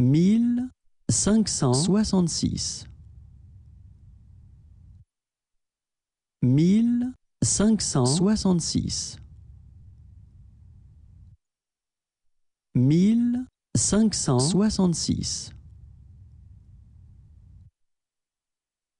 mille cinq cent soixante-six mille cinq cent soixante-six mille cinq cent soixante-six